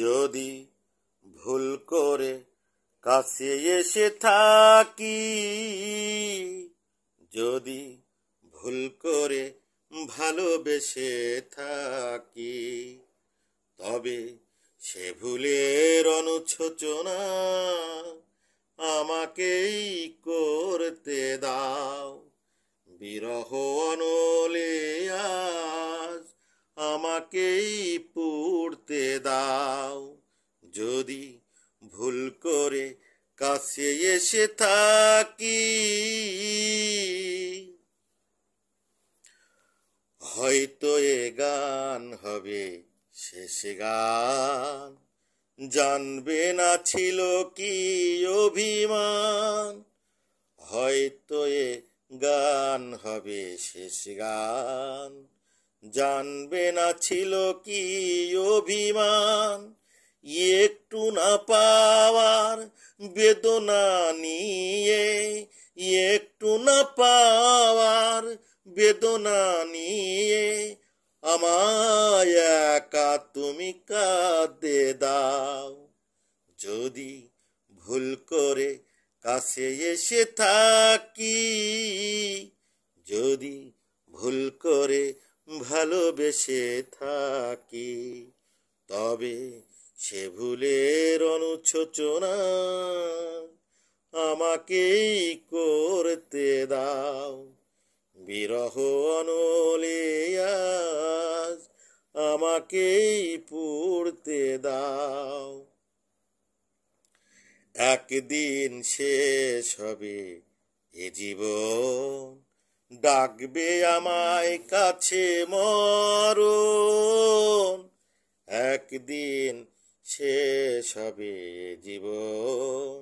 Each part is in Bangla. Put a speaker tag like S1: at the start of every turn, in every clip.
S1: যদি ভুল করে কাছে এসে থাকি যদি ভুল করে ভালোবেসে থাকি তবে সে ভুলের অনুশোচনা আমাকেই করতে দাও বিরহ অনলে আজ আমাকেই দাও যদি ভুল করে কাছে এসে থাকি হয়তো এ গান হবে শেষ গান জানবে না ছিল কি অভিমান হয়তো এ গান হবে শেষ গান জানবে না ছিল কি অভিমান একটু না পাওয়ার বেদনা নিয়ে একটু না পাওয়ার বেদনা নিয়ে আমায় একা তুমি কাঁদে দাও যদি ভুল করে কাছে এসে থাকি যদি ভুল করে ভালোবেসে থাকি তবে সে ভুলের অনুচ্ছোচনা আমাকেই করতে দাও বিরহ অনলে আমাকেই পড়তে দাও একদিন শেষ হবে এ জীবন ডাকবে আমায় কাছে মরণ একদিন শেষ হবে জীবন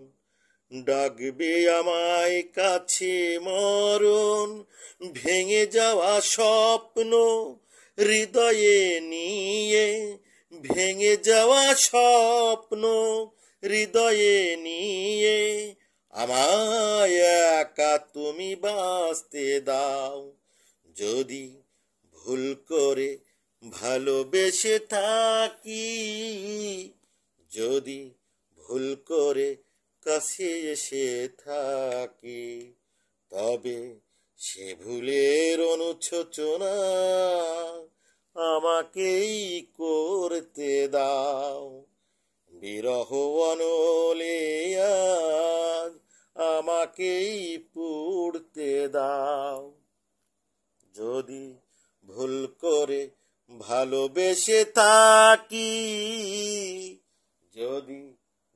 S1: ডাকবে আমায় কাছে মরণ ভেঙে যাওয়া স্বপ্ন হৃদয়ে নিয়ে ভেঙে যাওয়া স্বপ্ন হৃদয়ে নিয়ে আমায় একা তুমি বাঁচতে দাও যদি ভুল করে ভালোবেসে থাকি যদি ভুল করে কাছে এসে থাকি তবে সে ভুলের অনুচ্ছোচনা আমাকেই করতে দাও বিরহ অনু আমাকেই পুড়তে দাও যদি ভুল করে ভালোবেসে থাকি যদি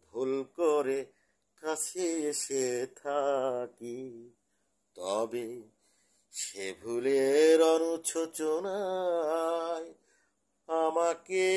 S1: ভুল করে কাছে এসে থাকি তবে সে ভুলের অনুশোচনায় আমাকে